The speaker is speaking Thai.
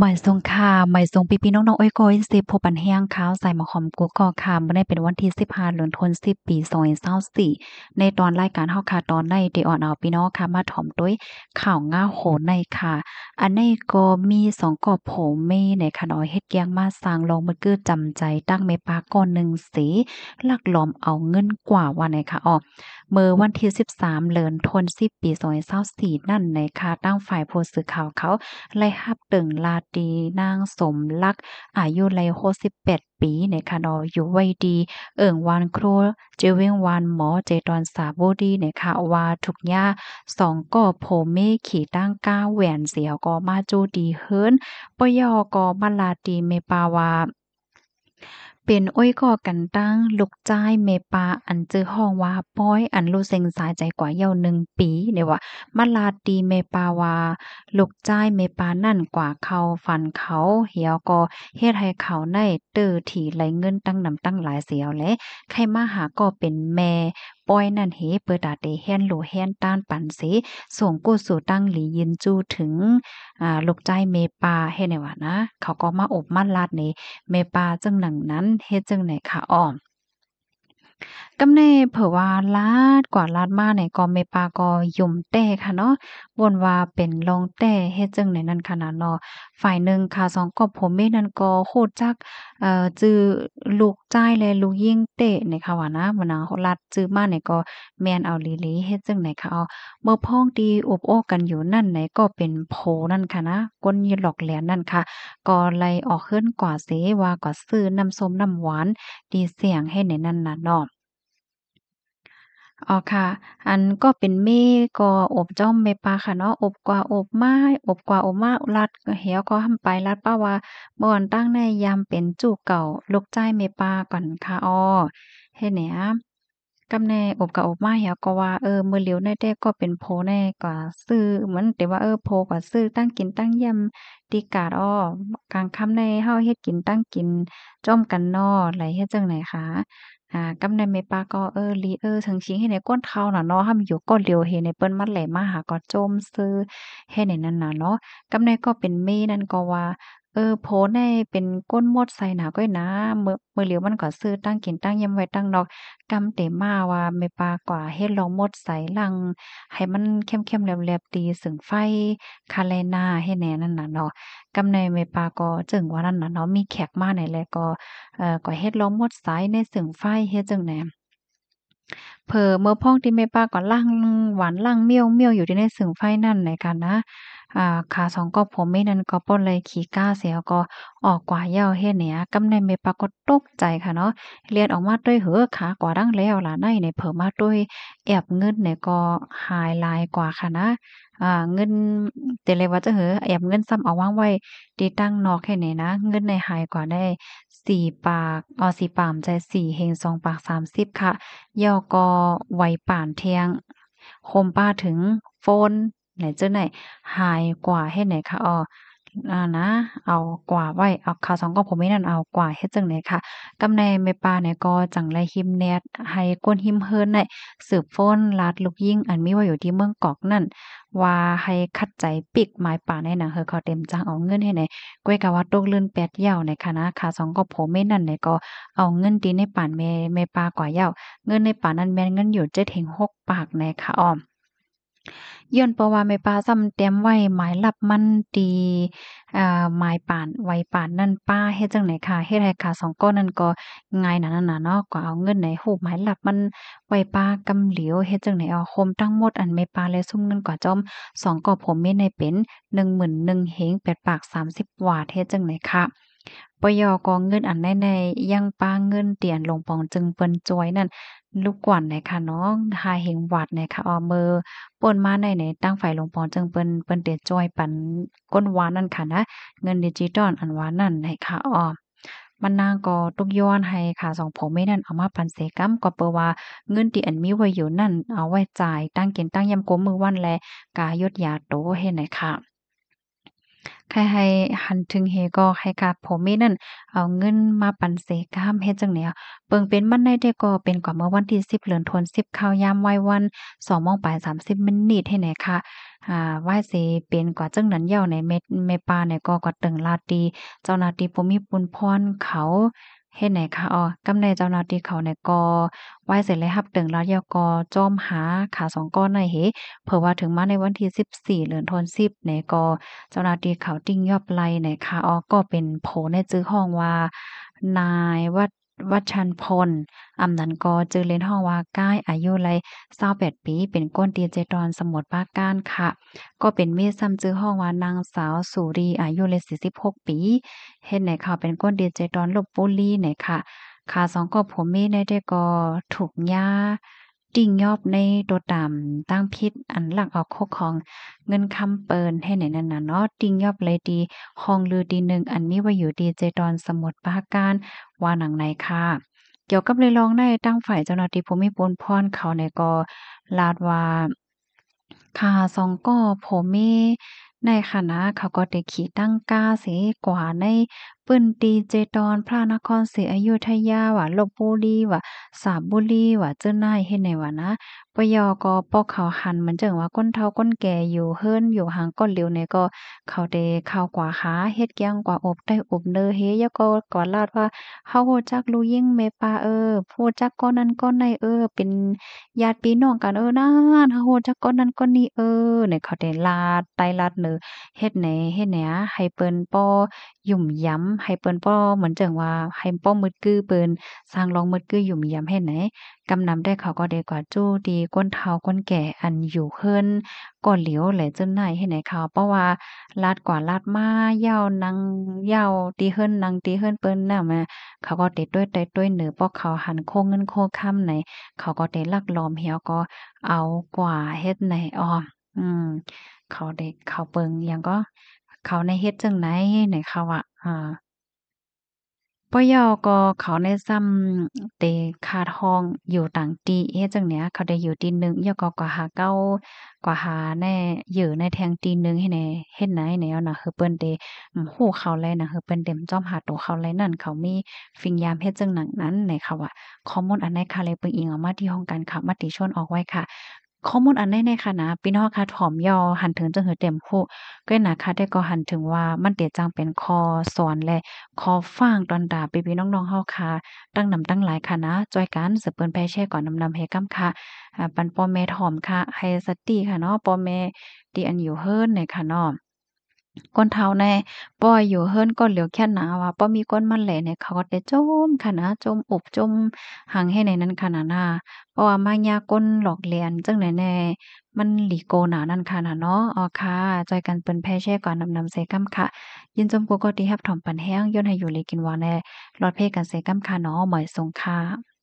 หมายงค่ะหมายงปีปีน้องๆโอ้ยโกยสิพบันแห้งข้าวใส่หมอหอมกุ๊กกอคามเมื่อได้เป็นวันที่สิบห้าเดือนธันวาคมปีสองพันสิบสี่ในตอนรายการเฮาคาตอนในเดออนเอาปีน้องค่ะมาถ่อมด้วยข่าวง่าโหในค่ะ อันในก็มีสองกอบผมม่ในค่ะน้อยเฮ็ดแกงมาสร้างลงมือกื้อจำใจ ตั้งเมปาก้อนหนึ่งสีลักหลอมเอาเงินกว่าวันไหนค่ะออเมื่อวันที่ 13เดือนธันวาคมปี2024นั่นในคาตั้งฝ่ายโพสื่อข่าวเขาไล่ฮับตึงลาดีนางสมลักษ์อายุไลโค18ปีในคาะนออยู่ไว้ดี เอิ่งวานครูเจวิงวานหมอเจตอนสาโบดีในคาะว่าทุกย่าสองก่อโพเมขี่ตั้งก้าแหวนเสียวก็มาจูดีเฮิรนปยอกอมาลาดีเมปาวาเป็นอ้อยก่อกันตั้งลูกจ้ายเมปา อันเจอห้องว่าป้อยอันลูเซงสายใจกว่าเยาวหนึ่งปีเดี๋ยวว่ามาลาดีเมปาวาลูกจ้ายเมปา นั่นกว่าเขาฝันเขา เหี่ยวก็เฮ็ดให้เขา ในเตอถี่ไหลเงินตั้งนำตั้งหลายเสียว และ ใครมาหาก็เป็นแม่ป้อยนั่นเฮเปิดดาเตแฮนโลแฮนต้านปันเสส่งกู้สู่ตั้งหลียินจู้ถึง อ่าลูกใจเมปาเฮ็นวานะ เขาก็มาอบมั่นลาดในเมปาจึงหนังนั้นเฮจึงไหนข่อ้อมกำเนเผื่อว่าลาดกว่าลาดมาเนี่ยก็เมปากอยุ่มแต้ค่ะเนาะบนว่าเป็นลองแต้เฮจึงในนั่นขนาดเนาะฝ่ายหนึ่งค่ะสองก็ผมเมนั่นก็โคตรจักเอ่อจือลูกจ้ายและลูกยิ่งเตะเนี่ยค่ะว่านะมันนะลาดจื้อมาเนี่ยก็แมนเอาลีลีเฮจึงในค่ะเอาเมื่อพ้องดีอบโอ้กันอยู่นั่นไหนก็เป็นโพนั่นค่ะนะก้นยีหลอกแหลนนั่นค่ะก็ไลออกเคลื่อนกว่าเสว่ากว่าซื้อน้ำส้มน้ำหวานดีเสียงให้ในนั่นน่ะเนาะอ๋อค่ะ อันก็เป็นเมฆก็อบจ้อมเมปาค่ะเนาะ อบกว่าอบมาอบกว่าอบมารัดเหี่ยวก็ท้ำไปรัดป้าว่าบ่อนตั้งในยามเป็นจู่เก่าลูกใจเมปาก่อนค่ะอ๋อเฮเนีหนกำแนอบกับอบมาเหี่ยวก็ว่าเออมื้อเหลียวในแต่ก็เป็นโพแน่กว่าซื้อเหมือนแต่ว่าเออโพกว่าซื้อตั้งกินตั้งยำดีกาดอ้อกลางค่ำในเฮาเฮ็ดกินตั้งกินจ้อมกันนอไหลเฮ็ดจังไหนคะ่ากำในเมปาก็เออ ลีเออ ถึงชิงให้ในก้นเขาน่ะเนาะท้ามอยู่ก้นเดียวเฮในเปิ้นมัดแหลมาหาก็จมซื้อ ให้ในนั้นน่ะเนาะ กำในก็เป็นเมนั่นก็ว่าเออโพในเป็นก้นมดใส่หนาก้อยนะมือมือเหลียวมันก็ซื้อตั้งกินตั้งยํ่ไว้ตั้งนอกกำเตมาว่าไม่ปากว่าเฮ็ดลองมดใส่ลังให้มันเข้มๆแหลบๆตีสึงไฟคาเลนาให้แน่นั่นน่ะเนาะกำในไม่ปาก็จึงว่านั่นน่ะเนาะมีแขกมาไหนแล้วก็เอ่อก็เฮ็ดลองมดใส่ในสึงไฟเฮ็ดจังแหนเผอเมื่อพ่องที่แม่ป้าก่อนล่างหวานล่างเมี้ยวเมี้ยวอยู่ที่ในสึงไฟนั่นไหนกันนะขาสองก็ผมไม่นั่นก็ป้นเลยขี่ก้าเสียก็ออกกว่าเย้าเฮ็ดเนี่ยกำในเมปาก็ตกใจค่ะ เนาะเลียน ออกมาด้วยเหอขากว่าดังแล้วล่ะในในเผอมาด้วยแอบเงินเนี่ยก็หายลาย กว่าค่ะนะเงินเตเลว่าจะเหอแอบเงินซ้ำเอาวางไว้ดีตั้งนอกแค่ไหนนะ เงินในหายกว่าได้สี่ปากอ๋อสี่ปามใจสี่เฮงสองปากสามสิบค่ะย่อก็ไวป่านเทียง คมป้าถึงโฟน ไหนเจ้าไหนหายกว่าให้ไหนคะอออ่านะ เอากว่าไว้เอาข่าวสองก็ผมไม่นั่นเอากว่าเฮ็ดจังไหนค่ะกำในเมปาเนี่ยก็จังไรหิมเนตให้ก้นหิมเฮินในสืบฟ้นลาดลูกยิ่ง อันมีววาอยู่ที่เมืองกอกนั่น ว่าให้คัดใจปิกหมายป่าในหนังเฮอเขาเต็มจังเอาเงินให้ไหนก้วยกะว่าตกลื่นแปดเย่าในคณะข่าวสองก็ผมไม่นั่นเนี่ยก็เอาเงินดีในป่านเมเมปากว่าเย่าเงินในป่านั้นแม่นเงินอยู่เจ็ดถึงหกปากในค่ะอ้อมย้อนเพราะว่าแม่ป้าซ้ำเต็มไว้หมายรับมันดีอ่าหมายป่านไว้ป่านนั่นป้าเฮ็ดจังไหนค่ะเฮ็ดให้ค่ะสองก้อนนั่นก็ง่ายหนาหนาเนาะก็เอาเงินไหนหูหมายรับมันไว้ป้ากำเหลียวเฮ็ดจังไหนเอาคมตั้งหมดอันแม่ป้าเลยซุ่มเงินกว่าจอมสองก้อผมเม่ในเป็นหนึ่งหมื่นหนึ่งเหงแปดปากสามสิบวาทเฮ็ดจังไหนค่ะปยอกองเงินอันในในยังป้าเงินเตียนลงปองจึงเปิ้นจอยนั่นลูกกวนนะคะน้องหาเหงวัดนะคะออมือ ป่นมาในในตั้งฝ่ายลงปอจึงเปิ้นเปิ้นเตจ้อยปันก้นหวานนั่นค่ะนะ เงินดิจิตอลอันหวานนั่นนค่ะออมมันนาง ก็ตุกย้อนให้ค่ะสองผมไม่นั่นเอามาปันเสกัมก็เปว่าเงินที่อันมีไว้อยู่นั่นเอาไว้จ่าย ตั้งเกณฑ์ตั้งยำกกมือวันแลกายดยาโตให้ไหนค่ะใครให้หันถึงเฮก็ใครกาผมนีนั่นเอาเงินมาปันเสก้ามเฮ็ดจังเนี่ยเปิงเป็นมันได้ด้ก็เป็นกว่าเมื่อวันที่สิบเหลือนทนสิบข้าวยามไว้วันสองโมงปลายสามสิบมินิทให้ไหนค่ะอ่าว่าสิเป็นกว่าจังนั้นเย่าในเม็ดเมปาในก็กว่าตึงลาตี เจ้านาตีผมมีปุนพรเขาเฮ็ดไหนคะอ๋อกำในเจ้าหน้าที่เขาในกอไว้เสร็จแล้วรับตึงแล้วเยวกอจอมหาขาสองก้อนในเฮเผื่อว่าถึงมาในวันที่14เดือนธันวาคมในกอเจ้าหน้าที่เขาติ้งยอบไลในคะอ๋อก็เป็นโผในจื้อห้องว่า นายวัดวัชันพลอำนันกอจือเลนห้องว่าก้ายอายุไรเศร้าแปดปี เป็นก้นเตียเจดอนสมุดปากก้านค่ะ ก็เป็นเมียซ้ำจือห้องว่านางสาวสุรี อายุเลยสี่สิบหกปี เฮ็นไหนค่ะเป็นก้นเตียเจดอนลบปุรีไหนค่ะ ขาสองก็ผมมีได้เด็ก็ถูกยาติงยอบในตัวต่ำตั้งพิษอันหลักออกโคของเงินคำเปินให้ไหนนั่นนะเนาะติงยอบเลยดีห้องลือดีหนึ่งอันมีไว้อยู่ดีเจตอนสมุดปาการว่าหนังไหนค่ะ เกี่ยวกับเลยลองได้ตั้งฝ่ายเจ้าหน้าที่ภูมิปนพรเขาในก็ลาดว่าค่ะสองก็ผมมีในคณะเขาก็ได้ขี่ตั้งกาเสกว่าในปื้นตีเจตอนพระนครศรีอยุธยาว่ะลบบุรีว่ะสาบุรีว่ะเจ้านายเฮ็ดไหนวะนะปยอกปอกเขาหันเหมือนจังว่าก้นเท่าก้นแก่อยู่ เฮิรนอยู่หางก้นเหลียวเนี่ย ก็เขาเดเข้ากว่าขาเฮ็ดแกี้งกว่าอบได้อบเนอเฮยก็ก่อนลาดว่าเฮาโหจักรู้ยิ่งเมปาเออผู้จักก้นนั้นก้นในเออเป็นญาติพี่น้องกันเออนั่นเฮาโหจักก้นนั้นก้นนี้เออเนี่ยเขาเดลาดไตลาดเนอเฮ็ดไหนเฮ็ดไหนให้เปิ้นปอยุ่มยำให้เปิ้นป้อเหมือนจังว่าให้ป้อมืดกื้อเปิ้นสร้างรองมืดกื้ออยู่มียามเฮ็ดไหนกำนำได้เขาก็ได้กว่าจู้ดีก้นเท้าก้นแก่อันอยู่เฮินก่อเหลียวแหละจนไหนให้ไหนเขา เพราะว่าลาดกว่าลาดมาเย้านางเย้าตีเฮินนางตีเฮินเปิ้นน่ะมาเขาก็เด็ดด้วยแต่ด้วยเหนือป้อเขาหันโคเงินโคค่ำไหน เขาก็เด้ลักลอมเหี่ยวก็ เอากว่าเฮ็ดไหนอ้ออืมเขาเด็กเขาเปิงยังก็เขาในเฮ็ดจังไหนไหนเขาอ่ะอ่าปยอก็เขาในซ้ำเตคาดทองอยู่ต่างตีเอจังเนี้ยเขาได้อยู่ตีหนึ่งยอก็กว่าหาเก้ากว่าหาแน่ อยู่ในแทงตีหนึ่งให้ในเฮ็ดไหนแนวนะคือเปิ้นเตหู้เขาเลยนะคือเปิ้นเต็มจอมหาตัวเขาเลยนั่น เขามีฟิงยามเฮ็ดจังหนังนั้นในค่ะว่าข้อมูลอันไหนคาเลยเปิ้อิงออกมาที่ห้องการข่าวมาติชนออกไว้ค่ะข้อมูลอันในในค่ะนะพี่น้องค่ะถอมยอหันถึงจนงหือเต็มคู่ก็นะค่ะ ได้ก็หันถึงว่ามันเตียจังเป็นคอสอนและคอฟังตอนดาไปพี่น้องๆเฮาค่ะ ตั้งนำตั้งหลายค่ะนะจอยกันสืบเปิ้นแพแช่ก่อนนำนำให้กำค่ะปันปอแม่ถอมค่ะ ให้สติค่ะเนาะปอแม่ที่อันอยู่เฮิรนในค่ะเนาะก้นเท้าในป้อยอยู่เฮิรนก้นเหลียวแค่หนาว่าป้อมีก้นมันแหล่เนี่ยเขาก็ได้จมค่ะนะจมอบจมหังให้ในนั้นขนานะนาเพราะว่ามายาก้นหลอกเลียนจังไหนแน่มันหลีโกหนานั่นค่ะนะเนาะอ๋อค่ะจอยกันเปิ้นแพ้แช่ก่อนนำนำเซกัมค่ะยินจมกูก็ดีครับถอมปันแห้งย่นให้อยู่เลยกินวานแน่รอดเพ่กันเซกัมค่ะเนาะหมอยทรงค่ะ